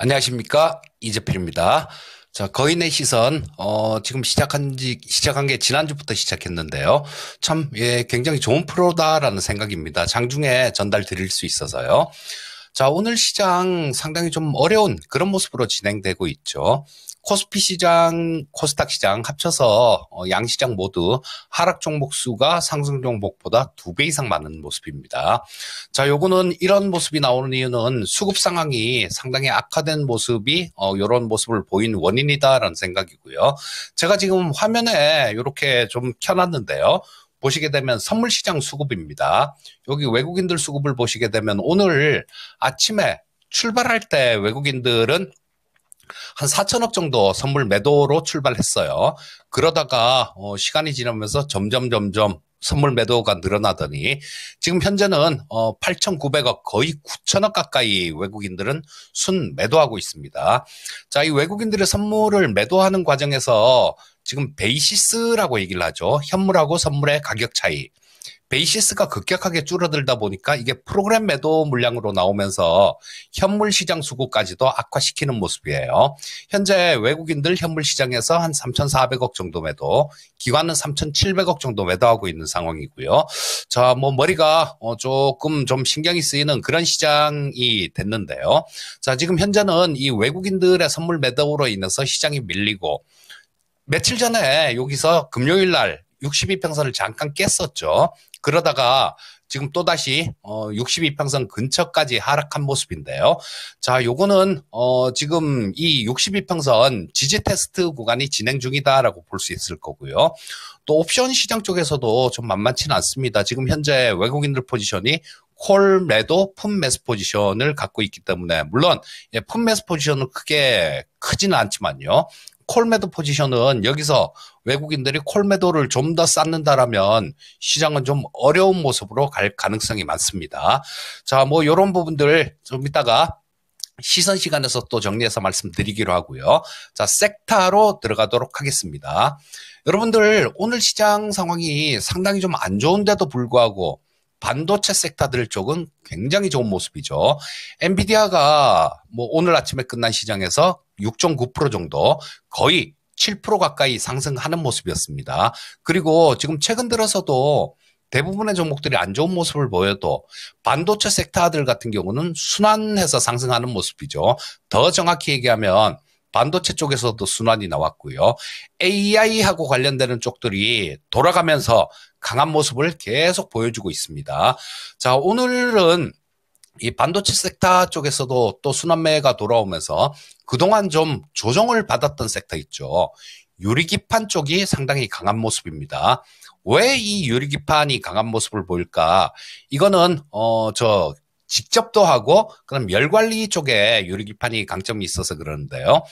안녕하십니까 이재필입니다. 자 거인의 시선 어 지금 시작한 지 시작한 게 지난주부터 시작했는데요. 참 예 굉장히 좋은 프로다라는 생각입니다. 장중에 전달 드릴 수 있어서요. 자 오늘 시장 상당히 좀 어려운 그런 모습으로 진행되고 있죠. 코스피 시장, 코스닥 시장 합쳐서 어, 양 시장 모두 하락 종목 수가 상승 종목보다 두 배 이상 많은 모습입니다. 자, 요거는 이런 모습이 나오는 이유는 수급 상황이 상당히 악화된 모습이 이런 어, 모습을 보인 원인이다라는 생각이고요. 제가 지금 화면에 이렇게 좀 켜놨는데요. 보시게 되면 선물 시장 수급입니다. 여기 외국인들 수급을 보시게 되면 오늘 아침에 출발할 때 외국인들은 한 4천억 정도 선물 매도로 출발했어요. 그러다가 어, 시간이 지나면서 점점 점점 선물 매도가 늘어나더니 지금 현재는 어, 8,900억 거의 9천억 가까이 외국인들은 순 매도하고 있습니다. 자, 이 외국인들의 선물을 매도하는 과정에서 지금 베이시스라고 얘기를 하죠. 현물하고 선물의 가격 차이. 베이시스가 급격하게 줄어들다 보니까 이게 프로그램 매도 물량으로 나오면서 현물 시장 수급까지도 악화시키는 모습이에요. 현재 외국인들 현물 시장에서 한 3,400억 정도 매도, 기관은 3,700억 정도 매도하고 있는 상황이고요. 자, 뭐 머리가 어 조금 좀 신경이 쓰이는 그런 시장이 됐는데요. 자, 지금 현재는 이 외국인들의 선물 매도로 인해서 시장이 밀리고 며칠 전에 여기서 금요일 날 62평선을 잠깐 깼었죠. 그러다가 지금 또다시 어6 2평선 근처까지 하락한 모습인데요. 자, 요거는 어 지금 이6 2평선 지지 테스트 구간이 진행 중이다라고 볼 수 있을 거고요. 또 옵션 시장 쪽에서도 좀 만만치는 않습니다. 지금 현재 외국인들 포지션이 콜 매도 품 매수 포지션을 갖고 있기 때문에 물론 예, 품 매수 포지션은 크게 크지는 않지만요. 콜메도 포지션은 여기서 외국인들이 콜메도를 좀 더 쌓는다라면 시장은 좀 어려운 모습으로 갈 가능성이 많습니다. 자, 뭐 이런 부분들 좀 이따가 시선 시간에서 또 정리해서 말씀드리기로 하고요. 자, 섹터로 들어가도록 하겠습니다. 여러분들 오늘 시장 상황이 상당히 좀 안 좋은데도 불구하고 반도체 섹터들 쪽은 굉장히 좋은 모습이죠. 엔비디아가 뭐 오늘 아침에 끝난 시장에서 6.9% 정도 거의 7% 가까이 상승하는 모습이었습니다. 그리고 지금 최근 들어서도 대부분의 종목들이 안 좋은 모습을 보여도 반도체 섹터들 같은 경우는 순환해서 상승하는 모습이죠. 더 정확히 얘기하면 반도체 쪽에서도 순환이 나왔고요. AI하고 관련되는 쪽들이 돌아가면서 강한 모습을 계속 보여주고 있습니다. 자, 오늘은 이 반도체 섹터 쪽에서도 또 순환매가 돌아오면서 그동안 좀 조정을 받았던 섹터 있죠. 유리기판 쪽이 상당히 강한 모습입니다. 왜 이 유리기판이 강한 모습을 보일까? 이거는, 어, 저, 직접도 하고 그럼 열 관리 쪽에 유리기판이 강점이 있어서 그러는데요.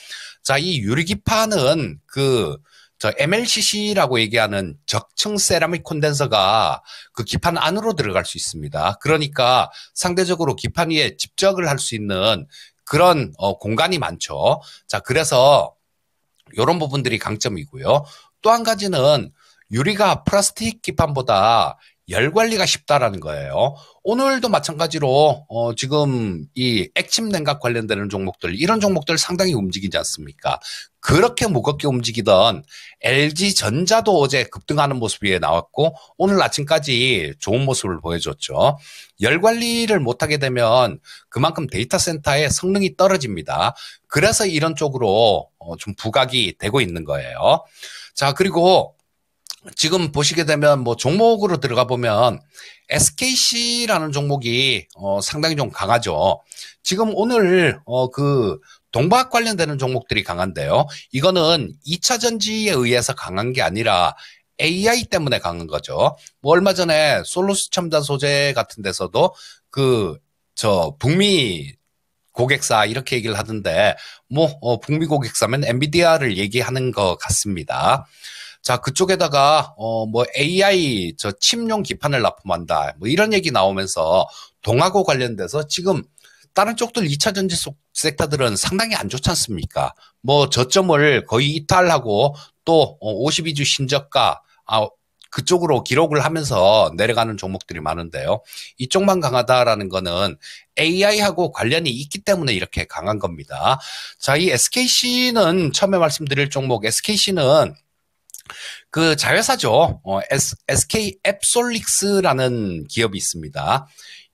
자, 이 유리기판은 그저 MLCC라고 얘기하는 적층 세라믹 콘덴서가 그 기판 안으로 들어갈 수 있습니다. 그러니까 상대적으로 기판 위에 집적을 할 수 있는 그런 어, 공간이 많죠. 자, 그래서 이런 부분들이 강점이고요. 또 한 가지는 유리가 플라스틱 기판보다 열 관리가 쉽다라는 거예요. 오늘도 마찬가지로 어 지금 이 액침 냉각 관련되는 종목들 이런 종목들 상당히 움직이지 않습니까? 그렇게 무겁게 움직이던 LG 전자도 어제 급등하는 모습 위에 나왔고 오늘 아침까지 좋은 모습을 보여줬죠. 열 관리를 못하게 되면 그만큼 데이터 센터의 성능이 떨어집니다. 그래서 이런 쪽으로 어좀 부각이 되고 있는 거예요. 자 그리고 지금 보시게 되면 뭐 종목으로 들어가 보면 SKC라는 종목이 어 상당히 좀 강하죠. 지금 오늘 어그 동박 관련되는 종목들이 강한데요. 이거는 2차 전지에 의해서 강한 게 아니라 AI 때문에 강한 거죠. 뭐 얼마 전에 솔루스 첨단 소재 같은 데서도 그 저 북미 고객사 이렇게 얘기를 하던데 뭐 어, 북미 고객사면 엔비디아를 얘기하는 것 같습니다. 자, 그쪽에다가, 어, 뭐 AI 저 침용 기판을 납품한다. 뭐 이런 얘기 나오면서 동하고 관련돼서 지금 다른 쪽들 2차 전지 속 섹터들은 상당히 안 좋지 않습니까? 뭐 저점을 거의 이탈하고 또 52주 어, 신저가 아, 그쪽으로 기록을 하면서 내려가는 종목들이 많은데요. 이쪽만 강하다라는 거는 AI하고 관련이 있기 때문에 이렇게 강한 겁니다. 자, 이 SKC는 처음에 말씀드릴 종목 SKC는 그 자회사죠. 어, S, k 앱솔릭스라는 기업이 있습니다.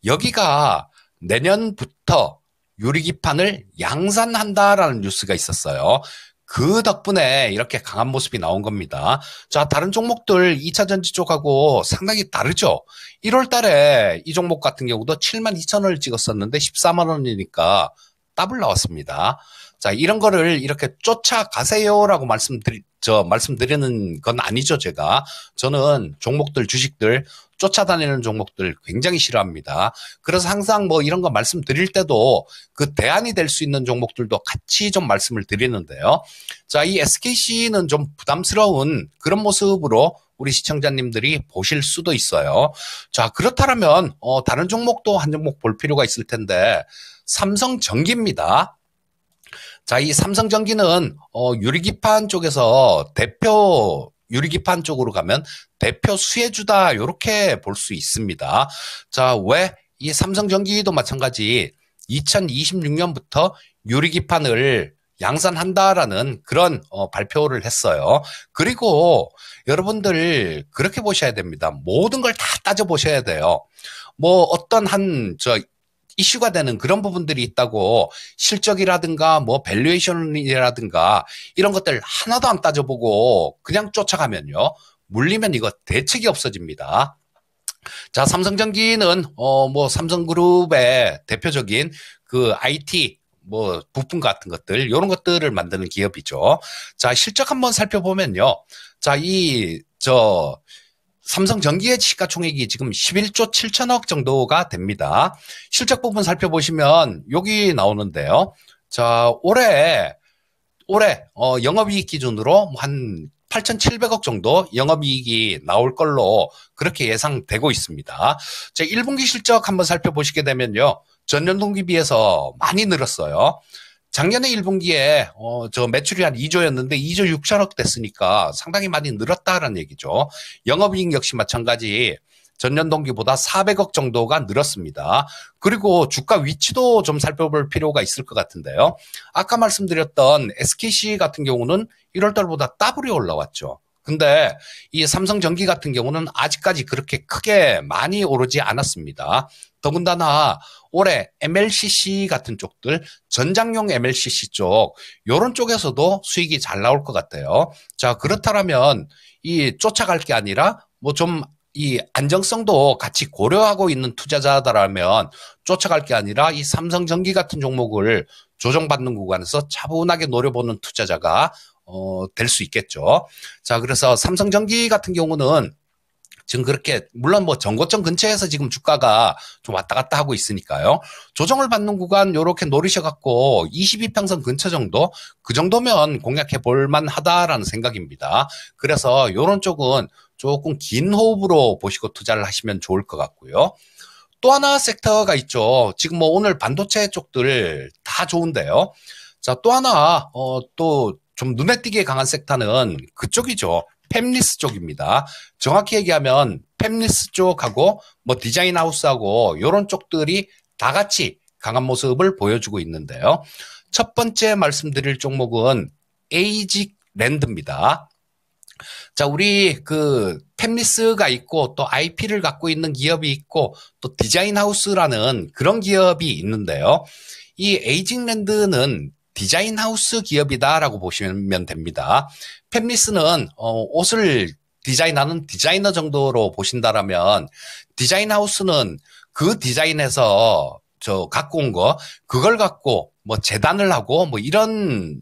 여기가 내년부터 유리기판을 양산한다라는 뉴스가 있었어요. 그 덕분에 이렇게 강한 모습이 나온 겁니다. 자, 다른 종목들 2차 전지 쪽하고 상당히 다르죠. 1월 달에 이 종목 같은 경우도 7만 2천 원을 찍었었는데 1 4만 원이니까 더블 나왔습니다. 자, 이런 거를 이렇게 쫓아가세요라고 말씀드리, 저, 말씀드리는 건 아니죠, 제가. 저는 종목들, 주식들, 쫓아다니는 종목들 굉장히 싫어합니다. 그래서 항상 뭐 이런 거 말씀드릴 때도 그 대안이 될 수 있는 종목들도 같이 좀 말씀을 드리는데요. 자, 이 SKC는 좀 부담스러운 그런 모습으로 우리 시청자님들이 보실 수도 있어요. 자, 그렇다면 어, 다른 종목도 한 종목 볼 필요가 있을 텐데 삼성전기입니다. 자, 이 삼성전기는 어, 유리기판 쪽에서 대표 유리기판 쪽으로 가면 대표 수혜주다 이렇게 볼 수 있습니다. 자, 왜 이 삼성전기도 마찬가지 2026년부터 유리기판을 양산한다라는 그런 어, 발표를 했어요. 그리고 여러분들 그렇게 보셔야 됩니다. 모든 걸 다 따져 보셔야 돼요. 뭐 어떤 한저 이슈가 되는 그런 부분들이 있다고 실적이라든가 뭐 밸류에이션이라든가 이런 것들 하나도 안 따져보고 그냥 쫓아가면요. 물리면 이거 대책이 없어집니다. 자, 삼성전기는 어 뭐 삼성그룹의 대표적인 그 IT 뭐 부품 같은 것들 이런 것들을 만드는 기업이죠. 자, 실적 한번 살펴보면요. 자, 이저 삼성전기의 시가총액이 지금 11조 7천억 정도가 됩니다. 실적 부분 살펴보시면 여기 나오는데요. 자, 올해 올해 어, 영업이익 기준으로 한 8,700억 정도 영업이익이 나올 걸로 그렇게 예상되고 있습니다. 제 1분기 실적 한번 살펴보시게 되면요. 전년 동기 비해서 많이 늘었어요. 작년에 1분기에 어, 저 매출이 한 2조였는데 2조 6천억 됐으니까 상당히 많이 늘었다는 얘기죠. 영업이익 역시 마찬가지 전년 동기보다 400억 정도가 늘었습니다. 그리고 주가 위치도 좀 살펴볼 필요가 있을 것 같은데요. 아까 말씀드렸던 SKC 같은 경우는 1월 달보다 더블이 올라왔죠. 근데 이 삼성전기 같은 경우는 아직까지 그렇게 크게 많이 오르지 않았습니다. 더군다나 올해 MLCC 같은 쪽들 전장용 MLCC 쪽 요런 쪽에서도 수익이 잘 나올 것 같아요. 자 그렇다면 라이 쫓아갈 게 아니라 뭐 좀 이 안정성도 같이 고려하고 있는 투자자다라면 쫓아갈 게 아니라 이 삼성전기 같은 종목을 조정받는 구간에서 차분하게 노려보는 투자자가 어, 될 수 있겠죠. 자, 그래서 삼성전기 같은 경우는 지금 그렇게 물론 뭐 전고점 근처에서 지금 주가가 좀 왔다 갔다 하고 있으니까요. 조정을 받는 구간 요렇게 노리셔 갖고 22평선 근처 정도 그 정도면 공략해 볼 만하다라는 생각입니다. 그래서 요런 쪽은 조금 긴 호흡으로 보시고 투자를 하시면 좋을 것 같고요. 또 하나 섹터가 있죠. 지금 뭐 오늘 반도체 쪽들 다 좋은데요. 자, 또 하나, 어, 또 좀 눈에 띄게 강한 섹터는 그쪽이죠. 팸리스 쪽입니다. 정확히 얘기하면 팸리스 쪽하고 뭐 디자인 하우스하고 이런 쪽들이 다 같이 강한 모습을 보여주고 있는데요. 첫 번째 말씀드릴 종목은 에이직 랜드입니다. 자, 우리 그 템리스가 있고 또 IP를 갖고 있는 기업이 있고 또 디자인 하우스라는 그런 기업이 있는데요. 이 에이징랜드는 디자인 하우스 기업이다라고 보시면 됩니다. 팹리스는 어, 옷을 디자인하는 디자이너 정도로 보신다라면 디자인 하우스는 그 디자인에서 저 갖고 온 거 그걸 갖고 뭐 재단을 하고 뭐 이런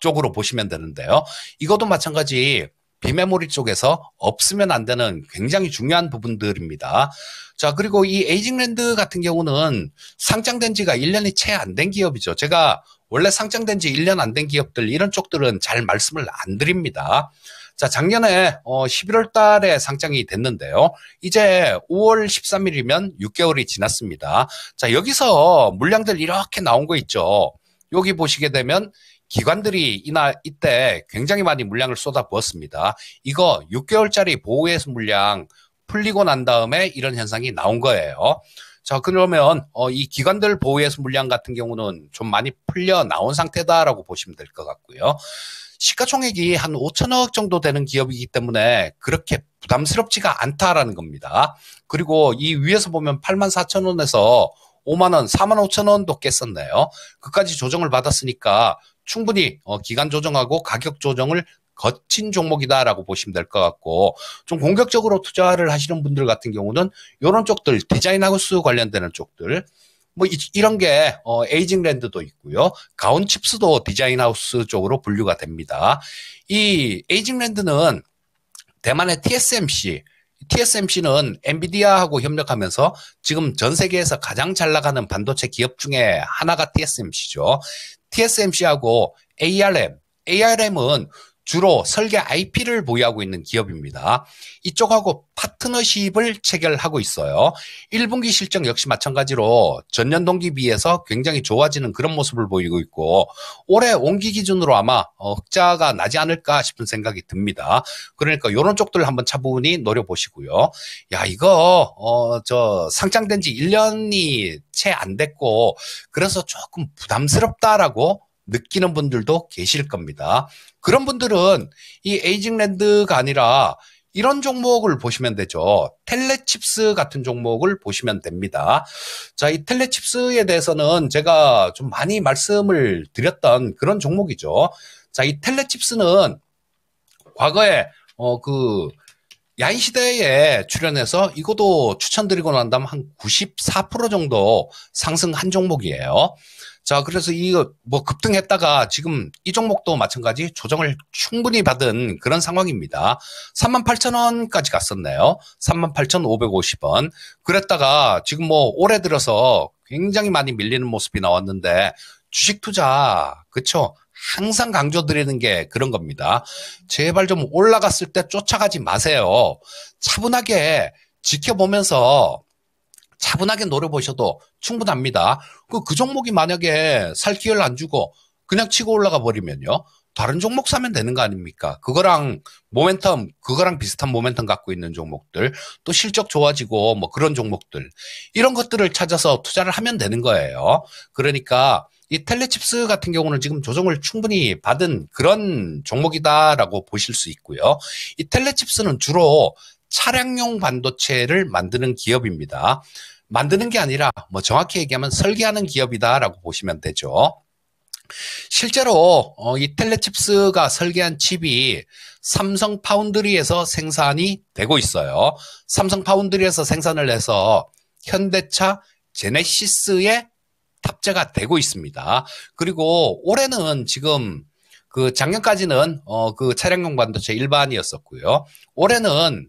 쪽으로 보시면 되는데요. 이것도 마찬가지 비메모리 쪽에서 없으면 안 되는 굉장히 중요한 부분들입니다. 자, 그리고 이 에이징랜드 같은 경우는 상장된 지가 1년이 채 안 된 기업이죠. 제가 원래 상장된 지 1년 안 된 기업들 이런 쪽들은 잘 말씀을 안 드립니다. 자, 작년에 어 11월 달에 상장이 됐는데요. 이제 5월 13일이면 6개월이 지났습니다. 자, 여기서 물량들 이렇게 나온 거 있죠. 여기 보시게 되면 기관들이 이날 이때 굉장히 많이 물량을 쏟아부었습니다. 이거 6개월짜리 보호예서 물량 풀리고 난 다음에 이런 현상이 나온 거예요. 자, 그러면 어, 이 기관들 보호예서 물량 같은 경우는 좀 많이 풀려 나온 상태다라고 보시면 될 것 같고요. 시가총액이 한 5천억 정도 되는 기업이기 때문에 그렇게 부담스럽지가 않다라는 겁니다. 그리고 이 위에서 보면 8만 4천 원에서 5만 원, 4만 5천 원도 깼었네요. 그까지 조정을 받았으니까 충분히 어, 기간 조정하고 가격 조정을 거친 종목이다라고 보시면 될 것 같고 좀 공격적으로 투자를 하시는 분들 같은 경우는 이런 쪽들 디자인하우스 관련되는 쪽들 뭐 이, 런게 어, 에이징랜드도 있고요. 가온칩스도 디자인하우스 쪽으로 분류가 됩니다. 이 에이징랜드는 대만의 TSMC TSMC는 엔비디아하고 협력하면서 지금 전 세계에서 가장 잘 나가는 반도체 기업 중에 하나가 TSMC죠. TSMC하고 ARM, ARM은 주로 설계 IP를 보유하고 있는 기업입니다. 이쪽하고 파트너십을 체결하고 있어요. 1분기 실적 역시 마찬가지로 전년 동기 비해서 굉장히 좋아지는 그런 모습을 보이고 있고 올해 온기 기준으로 아마 흑자가 나지 않을까 싶은 생각이 듭니다. 그러니까 이런 쪽들 한번 차분히 노려보시고요. 야 이거 어저 상장된 지 1년이 채 안 됐고 그래서 조금 부담스럽다라고 느끼는 분들도 계실 겁니다. 그런 분들은 이 에이징랜드가 아니라 이런 종목을 보시면 되죠. 텔레칩스 같은 종목을 보시면 됩니다. 자, 이 텔레칩스에 대해서는 제가 좀 많이 말씀을 드렸던 그런 종목이죠. 자, 이 텔레칩스는 과거에 어그 야인 시대에 출연해서 이것도 추천드리고 난 다음 한 94% 정도 상승한 종목이에요. 자, 그래서 이거 뭐 급등했다가 지금 이 종목도 마찬가지 조정을 충분히 받은 그런 상황입니다. 38,000원까지 갔었네요. 38,550원. 그랬다가 지금 뭐 올해 들어서 굉장히 많이 밀리는 모습이 나왔는데 주식 투자, 그쵸? 항상 강조드리는 게 그런 겁니다. 제발 좀 올라갔을 때 쫓아가지 마세요. 차분하게 지켜보면서 차분하게 노려보셔도 충분합니다. 그, 그 종목이 만약에 살 기회를 안 주고 그냥 치고 올라가 버리면요. 다른 종목 사면 되는 거 아닙니까? 그거랑 모멘텀, 그거랑 비슷한 모멘텀 갖고 있는 종목들, 또 실적 좋아지고 뭐 그런 종목들, 이런 것들을 찾아서 투자를 하면 되는 거예요. 그러니까 이 텔레칩스 같은 경우는 지금 조정을 충분히 받은 그런 종목이다라고 보실 수 있고요. 이 텔레칩스는 주로 차량용 반도체를 만드는 기업입니다. 만드는 게 아니라 뭐 정확히 얘기하면 설계하는 기업이다라고 보시면 되죠. 실제로 어, 이 텔레칩스가 설계한 칩이 삼성 파운드리에서 생산이 되고 있어요. 삼성 파운드리에서 생산을 해서 현대차 제네시스에 탑재가 되고 있습니다. 그리고 올해는 지금 그 작년까지는 어그 차량용 반도체 일반이었었고요. 올해는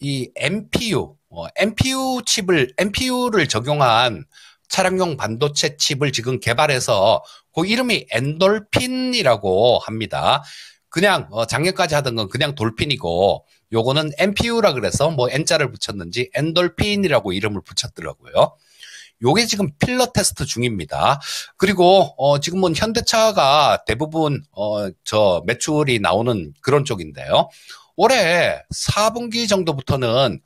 이 MPU 어, MPU 칩을 MPU를 적용한 차량용 반도체 칩을 지금 개발해서 그 이름이 엔돌핀이라고 합니다. 그냥 어, 작년까지 하던 건 그냥 돌핀이고 요거는 MPU라 그래서 뭐 N자를 붙였는지 엔돌핀이라고 이름을 붙였더라고요. 요게 지금 필러 테스트 중입니다. 그리고 어 지금은 현대차가 대부분 어저 매출이 나오는 그런 쪽인데요. 올해 4분기 정도부터는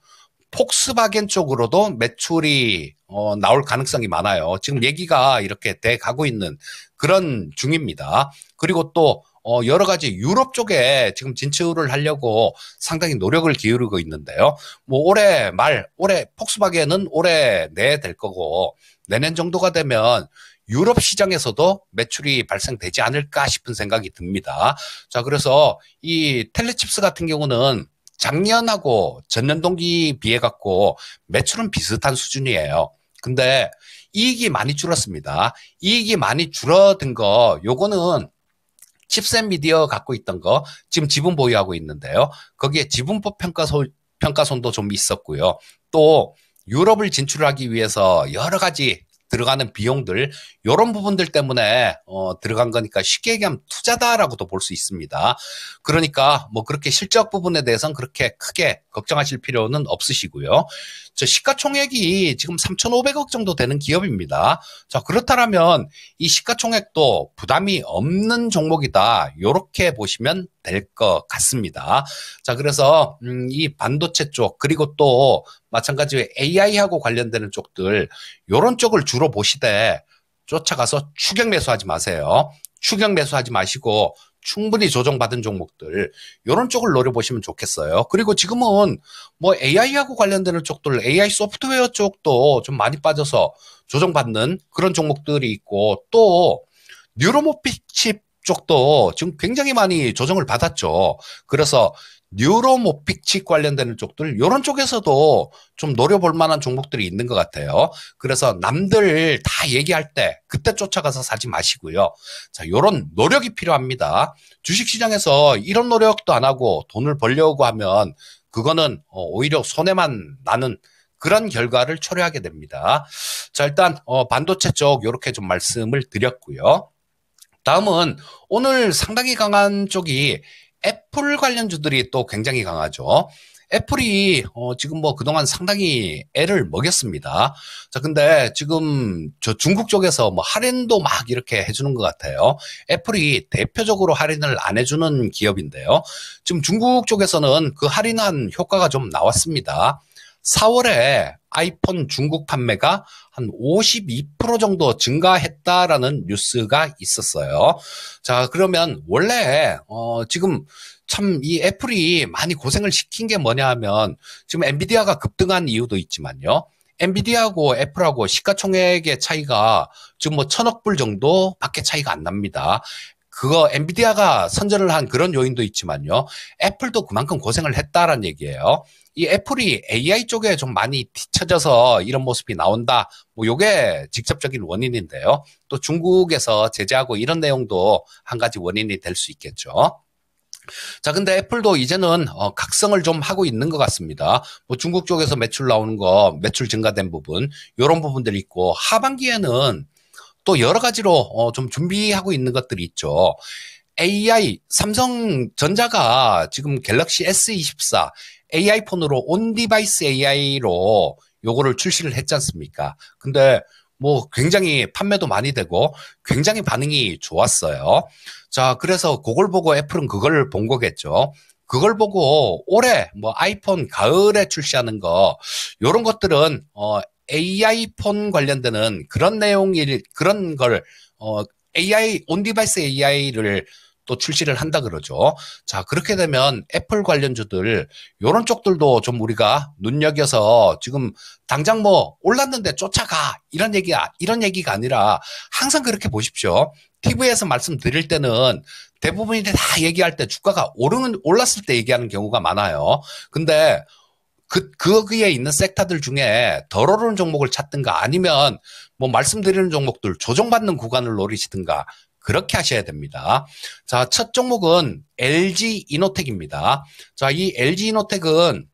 폭스바겐 쪽으로도 매출이 어, 나올 가능성이 많아요. 지금 얘기가 이렇게 돼 가고 있는 그런 중입니다. 그리고 또 어, 여러 가지 유럽 쪽에 지금 진출을 하려고 상당히 노력을 기울이고 있는데요. 뭐 올해 말, 올해 폭스바겐은 올해 내에 될 거고 내년 정도가 되면 유럽 시장에서도 매출이 발생되지 않을까 싶은 생각이 듭니다. 자, 그래서 이 텔레칩스 같은 경우는 작년하고 전년 동기 비해 갖고 매출은 비슷한 수준이에요. 근데 이익이 많이 줄었습니다. 이익이 많이 줄어든 거 요거는 칩셋 미디어 갖고 있던 거 지금 지분 보유하고 있는데요. 거기에 지분법 평가 소, 평가손도 좀 있었고요. 또 유럽을 진출하기 위해서 여러 가지 들어가는 비용들 이런 부분들 때문에 어, 들어간 거니까 쉽게 얘기하면 투자다라고도 볼 수 있습니다. 그러니까 뭐 그렇게 실적 부분에 대해서는 그렇게 크게 걱정하실 필요는 없으시고요. 저 시가총액이 지금 3,500억 정도 되는 기업입니다. 자, 그렇다면 이 시가총액도 부담이 없는 종목이다. 요렇게 보시면 될 것 같습니다. 자, 그래서 음, 이 반도체 쪽 그리고 또 마찬가지로 AI하고 관련되는 쪽들 요런 쪽을 주로 보시되 쫓아가서 추격 매수하지 마세요. 추격 매수하지 마시고 충분히 조정받은 종목들 이런 쪽을 노려보시면 좋겠어요. 그리고 지금은 뭐 AI하고 관련되는 쪽들 AI 소프트웨어 쪽도 좀 많이 빠져서 조정받는 그런 종목들이 있고 또 뉴로모픽 칩 쪽도 지금 굉장히 많이 조정을 받았죠. 그래서 뉴로모픽 칙 관련되는 쪽들 이런 쪽에서도 좀 노려볼 만한 종목들이 있는 것 같아요. 그래서 남들 다 얘기할 때 그때 쫓아가서 사지 마시고요. 자, 요런 노력이 필요합니다. 주식시장에서 이런 노력도 안 하고 돈을 벌려고 하면 그거는 어, 오히려 손해만 나는 그런 결과를 초래하게 됩니다. 자, 일단 어, 반도체 쪽 이렇게 좀 말씀을 드렸고요. 다음은 오늘 상당히 강한 쪽이 애플 관련주들이 또 굉장히 강하죠. 애플이 어 지금 뭐 그동안 상당히 애를 먹였습니다. 자 근데 지금 저 중국 쪽에서 뭐 할인도 막 이렇게 해주는 것 같아요. 애플이 대표적으로 할인을 안 해주는 기업인데요. 지금 중국 쪽에서는 그 할인한 효과가 좀 나왔습니다. 4월에 아이폰 중국 판매가 한 52% 정도 증가했다라는 뉴스가 있었어요. 자, 그러면 원래 어 지금 참 이 애플이 많이 고생을 시킨 게 뭐냐 하면 지금 엔비디아가 급등한 이유도 있지만요. 엔비디아하고 애플하고 시가총액의 차이가 지금 뭐 천억 불 정도밖에 차이가 안 납니다. 그거 엔비디아가 선전을 한 그런 요인도 있지만요. 애플도 그만큼 고생을 했다라는 얘기예요. 이 애플이 AI 쪽에 좀 많이 뒤쳐져서 이런 모습이 나온다. 뭐 요게 직접적인 원인인데요. 또 중국에서 제재하고 이런 내용도 한 가지 원인이 될 수 있겠죠. 자, 근데 애플도 이제는 어, 각성을 좀 하고 있는 것 같습니다. 뭐 중국 쪽에서 매출 나오는 거, 매출 증가된 부분, 이런 부분들이 있고 하반기에는 또 여러 가지로 어, 좀 준비하고 있는 것들이 있죠. AI 삼성전자가 지금 갤럭시 S24 AI 폰으로 온 디바이스 AI로 요거를 출시를 했지 않습니까? 근데 뭐 굉장히 판매도 많이 되고 굉장히 반응이 좋았어요. 자, 그래서 그걸 보고 애플은 그걸 본 거겠죠. 그걸 보고 올해 뭐 아이폰 가을에 출시하는 거 요런 것들은 어 AI 폰 관련되는 그런 내용일 그런 걸 어, AI 온 디바이스 AI를 또 출시를 한다 그러죠. 자, 그렇게 되면 애플 관련주들 이런 쪽들도 좀 우리가 눈여겨서 지금 당장 뭐 올랐는데 쫓아가 이런 얘기 이런 얘기가 아니라 항상 그렇게 보십시오. TV에서 말씀드릴 때는 대부분이 다 얘기할 때 주가가 오르는 올랐을 때 얘기하는 경우가 많아요. 근데 그, 거기에 있는 섹터들 중에 덜 오르는 종목을 찾든가 아니면 뭐 말씀드리는 종목들 조정받는 구간을 노리시든가 그렇게 하셔야 됩니다. 자, 첫 종목은 LG 이노텍입니다. 자, 이 LG 이노텍은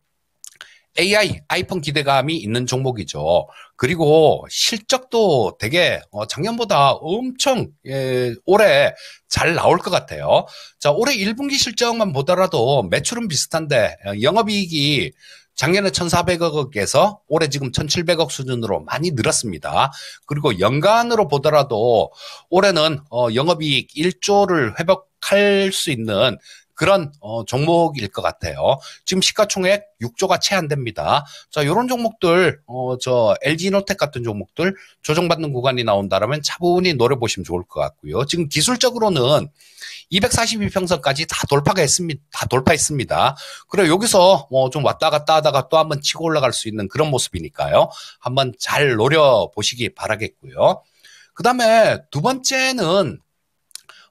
AI, 아이폰 기대감이 있는 종목이죠. 그리고 실적도 되게 어, 작년보다 엄청 예, 올해 잘 나올 것 같아요. 자, 올해 1분기 실적만 보더라도 매출은 비슷한데 어, 영업이익이 작년에 1,400억에서 올해 지금 1,700억 수준으로 많이 늘었습니다. 그리고 연간으로 보더라도 올해는 어, 영업이익 1조를 회복 할수 있는 그런 어, 종목일 것 같아요. 지금 시가총액 6조가 채 안 됩니다. 자, 이런 종목들 어, 저 LG노텍 같은 종목들 조정받는 구간이 나온다라면 차분히 노려보시면 좋을 것 같고요. 지금 기술적으로는 242평선까지 다 돌파가 했습니다. 다 돌파했습니다. 그래 여기서 뭐좀 왔다 갔다 하다가 또 한번 치고 올라갈 수 있는 그런 모습이니까요. 한번 잘 노려보시기 바라겠고요. 그 다음에 두 번째는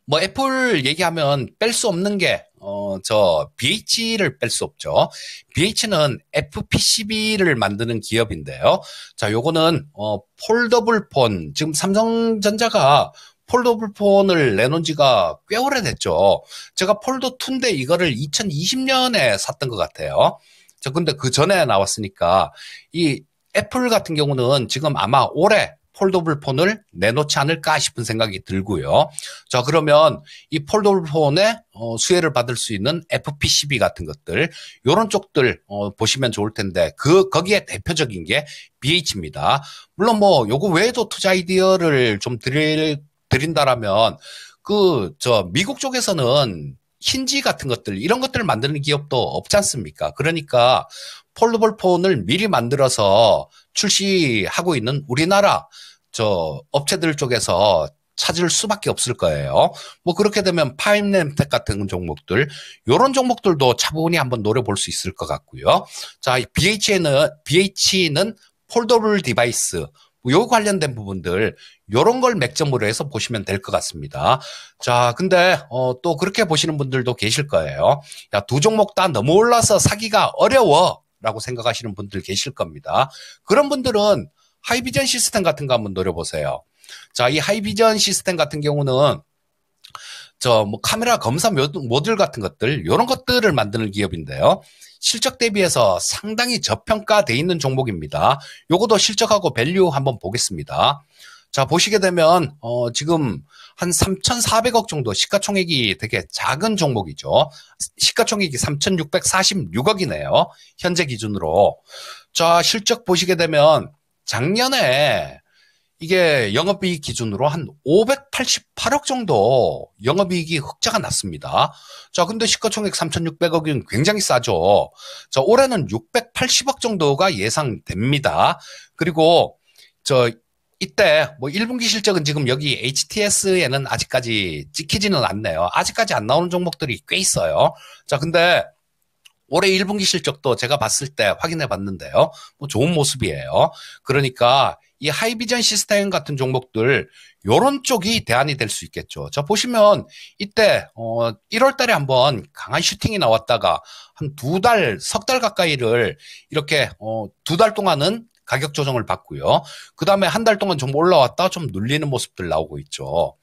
뭐 애플 얘기하면 뺄 수 없는 게 어, 저 BH를 뺄 수 없죠. BH는 FPCB를 만드는 기업인데요. 자, 요거는 어, 폴더블 폰. 지금 삼성전자가 폴더블 폰을 내놓은 지가 꽤 오래됐죠. 제가 폴더 2인데 이거를 2020년에 샀던 것 같아요. 저 근데 그 전에 나왔으니까 이 애플 같은 경우는 지금 아마 올해 폴더블 폰을 내놓지 않을까 싶은 생각이 들고요. 자, 그러면 이 폴더블 폰에 어, 수혜를 받을 수 있는 FPCB 같은 것들, 요런 쪽들 어, 보시면 좋을 텐데 그 거기에 대표적인 게 BH입니다. 물론 뭐 요거 외에도 투자 아이디어를 좀 드릴 드린다라면 그 저 미국 쪽에서는 힌지 같은 것들 이런 것들을 만드는 기업도 없지 않습니까? 그러니까 폴더블 폰을 미리 만들어서 출시하고 있는 우리나라 저 업체들 쪽에서 찾을 수밖에 없을 거예요. 뭐 그렇게 되면 파임램텍 같은 종목들, 요런 종목들도 차분히 한번 노려볼 수 있을 것 같고요. 자, BH는 BH는 폴더블 디바이스, 요 관련된 부분들 요런 걸 맥점으로 해서 보시면 될 것 같습니다. 자, 근데 어, 또 그렇게 보시는 분들도 계실 거예요. 야, 두 종목 다 너무 올라서 사기가 어려워. 라고 생각하시는 분들 계실 겁니다. 그런 분들은 하이비전 시스템 같은 거 한번 노려보세요. 자, 이 하이비전 시스템 같은 경우는 저 뭐 카메라 검사 모듈 같은 것들, 이런 것들을 만드는 기업인데요. 실적 대비해서 상당히 저평가돼 있는 종목입니다. 요것도 실적하고 밸류 한번 보겠습니다. 자 보시게 되면 어, 지금 한 3,400억 정도 시가총액이 되게 작은 종목이죠. 시가총액이 3,646억이네요. 현재 기준으로. 자 실적 보시게 되면 작년에 이게 영업이익 기준으로 한 588억 정도 영업이익이 흑자가 났습니다. 자, 근데 시가총액 3 6 0 0억은 굉장히 싸죠. 자, 올해는 680억 정도가 예상됩니다. 그리고 저 이때 뭐 1분기 실적은 지금 여기 HTS에는 아직까지 찍히지는 않네요. 아직까지 안 나오는 종목들이 꽤 있어요. 자, 근데 올해 1분기 실적도 제가 봤을 때 확인해 봤는데요. 뭐 좋은 모습이에요. 그러니까 이 하이비전 시스템 같은 종목들 요런 쪽이 대안이 될 수 있겠죠. 저 보시면 이때 어 1월 달에 한번 강한 슈팅이 나왔다가 한 두 달, 석 달 가까이를 이렇게 어두 달 동안은 가격 조정을 받고요. 그다음에 한 달 동안 좀 올라왔다 좀 눌리는 모습들 나오고 있죠.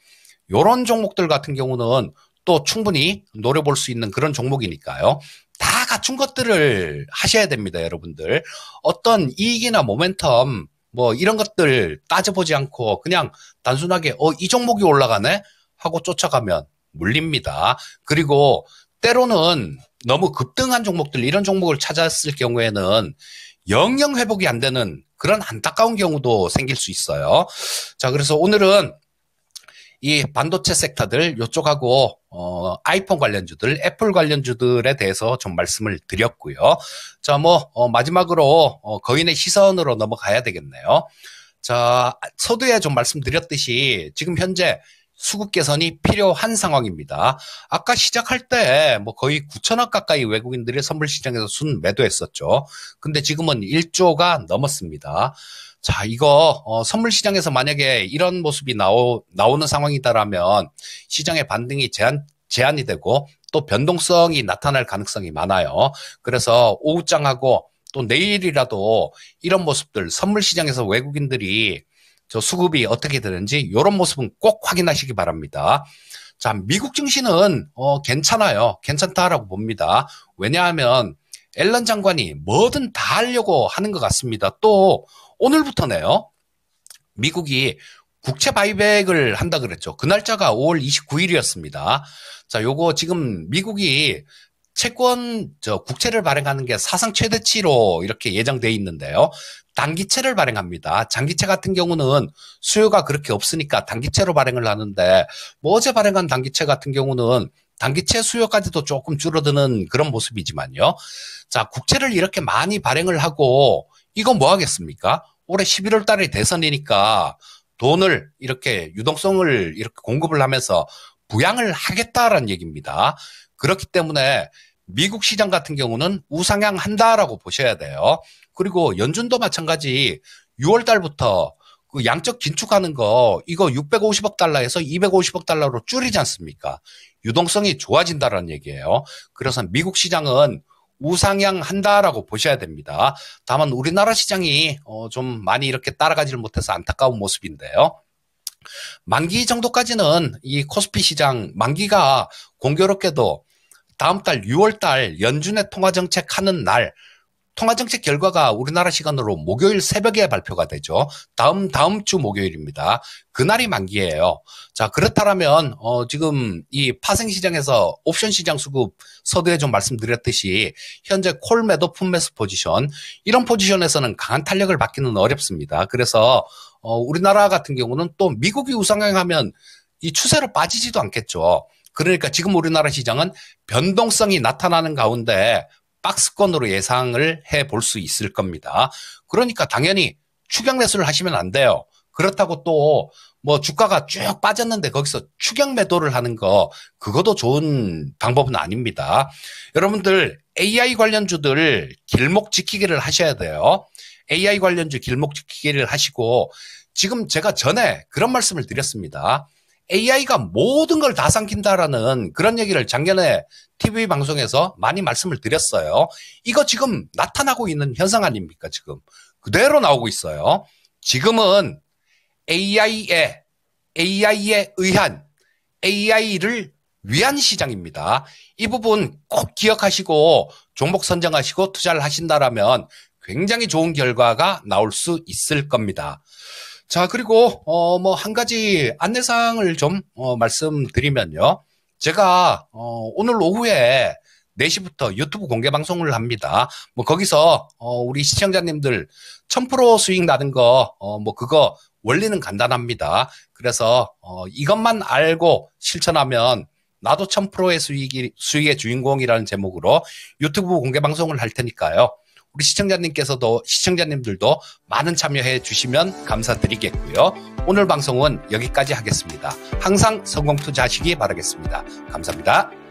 요런 종목들 같은 경우는 또 충분히 노려볼 수 있는 그런 종목이니까요. 다 갖춘 것들을 하셔야 됩니다, 여러분들. 어떤 이익이나 모멘텀 뭐 이런 것들 따져보지 않고 그냥 단순하게 어, 이 종목이 올라가네? 하고 쫓아가면 물립니다. 그리고 때로는 너무 급등한 종목들 이런 종목을 찾았을 경우에는 영영 회복이 안 되는 그런 안타까운 경우도 생길 수 있어요. 자, 그래서 오늘은 이 반도체 섹터들 요쪽하고 어, 아이폰 관련주들, 애플 관련주들에 대해서 좀 말씀을 드렸고요. 자, 뭐 어, 마지막으로 어, 거인의 시선으로 넘어가야 되겠네요. 자, 서두에 좀 말씀드렸듯이 지금 현재 수급 개선이 필요한 상황입니다. 아까 시작할 때 뭐 거의 9천억 가까이 외국인들이 선물 시장에서 순 매도했었죠. 근데 지금은 1조가 넘었습니다. 자, 이거 어, 선물 시장에서 만약에 이런 모습이 나오, 나오는 상황이다라면 시장의 반등이 제한 제한이 되고 또 변동성이 나타날 가능성이 많아요. 그래서 오후장하고 또 내일이라도 이런 모습들 선물 시장에서 외국인들이 저 수급이 어떻게 되는지 이런 모습은 꼭 확인하시기 바랍니다. 자, 미국 증시는 어, 괜찮아요. 괜찮다라고 봅니다. 왜냐하면 앨런 장관이 뭐든 다 하려고 하는 것 같습니다. 또 오늘부터네요. 미국이 국채 바이백을 한다 그랬죠. 그 날짜가 5월 29일이었습니다. 자, 요거 지금 미국이 채권 저 국채를 발행하는 게 사상 최대치로 이렇게 예정돼 있는데요. 단기채를 발행합니다. 장기채 같은 경우는 수요가 그렇게 없으니까 단기채로 발행을 하는데 뭐 어제 발행한 단기채 같은 경우는 단기채 수요까지도 조금 줄어드는 그런 모습이지만요. 자, 국채를 이렇게 많이 발행을 하고 이건 뭐 하겠습니까? 올해 11월 달에 대선이니까 돈을 이렇게 유동성을 이렇게 공급을 하면서 부양을 하겠다라는 얘기입니다. 그렇기 때문에 미국 시장 같은 경우는 우상향한다라고 보셔야 돼요. 그리고 연준도 마찬가지 6월 달부터 그 양적 긴축하는 거 이거 650억 달러에서 250억 달러로 줄이지 않습니까? 유동성이 좋아진다라는 얘기예요. 그래서 미국 시장은 우상향한다라고 보셔야 됩니다. 다만 우리나라 시장이 어좀 많이 이렇게 따라가지를 못해서 안타까운 모습인데요. 만기 정도까지는 이 코스피 시장 만기가 공교롭게도 다음 달 6월 달 연준의 통화정책 하는 날 통화정책 결과가 우리나라 시간으로 목요일 새벽에 발표가 되죠. 다음, 다음 주 목요일입니다. 그날이 만기예요. 자, 그렇다면, 어, 지금 이 파생시장에서 옵션 시장 수급 서두에 좀 말씀드렸듯이 현재 콜 매도 풋매수 포지션, 이런 포지션에서는 강한 탄력을 받기는 어렵습니다. 그래서, 어, 우리나라 같은 경우는 또 미국이 우상향하면 이 추세로 빠지지도 않겠죠. 그러니까 지금 우리나라 시장은 변동성이 나타나는 가운데 박스권으로 예상을 해 볼 수 있을 겁니다. 그러니까 당연히 추격 매수를 하시면 안 돼요. 그렇다고 또 뭐 주가가 쭉 빠졌는데 거기서 추격 매도를 하는 거 그것도 좋은 방법은 아닙니다. 여러분들 AI 관련주들 길목 지키기를 하셔야 돼요. AI 관련주 길목 지키기를 하시고 지금 제가 전에 그런 말씀을 드렸습니다. AI가 모든 걸 다 삼킨다라는 그런 얘기를 작년에 TV 방송에서 많이 말씀을 드렸어요. 이거 지금 나타나고 있는 현상 아닙니까? 지금 그대로 나오고 있어요. 지금은 AI에 AI에 의한 AI를 위한 시장입니다. 이 부분 꼭 기억하시고 종목 선정하시고 투자를 하신다라면 굉장히 좋은 결과가 나올 수 있을 겁니다. 자, 그리고, 어, 뭐, 한 가지 안내사항을 좀, 어, 말씀드리면요. 제가, 어, 오늘 오후에 4시부터 유튜브 공개 방송을 합니다. 뭐, 거기서, 어, 우리 시청자님들 1000% 수익 나는 거, 어, 뭐, 그거, 원리는 간단합니다. 그래서, 어, 이것만 알고 실천하면 나도 1000%의 수익이, 수익의 주인공이라는 제목으로 유튜브 공개 방송을 할 테니까요. 우리 시청자님께서도 시청자님들도 많은 참여해 주시면 감사드리겠고요. 오늘 방송은 여기까지 하겠습니다. 항상 성공 투자하시기 바라겠습니다. 감사합니다.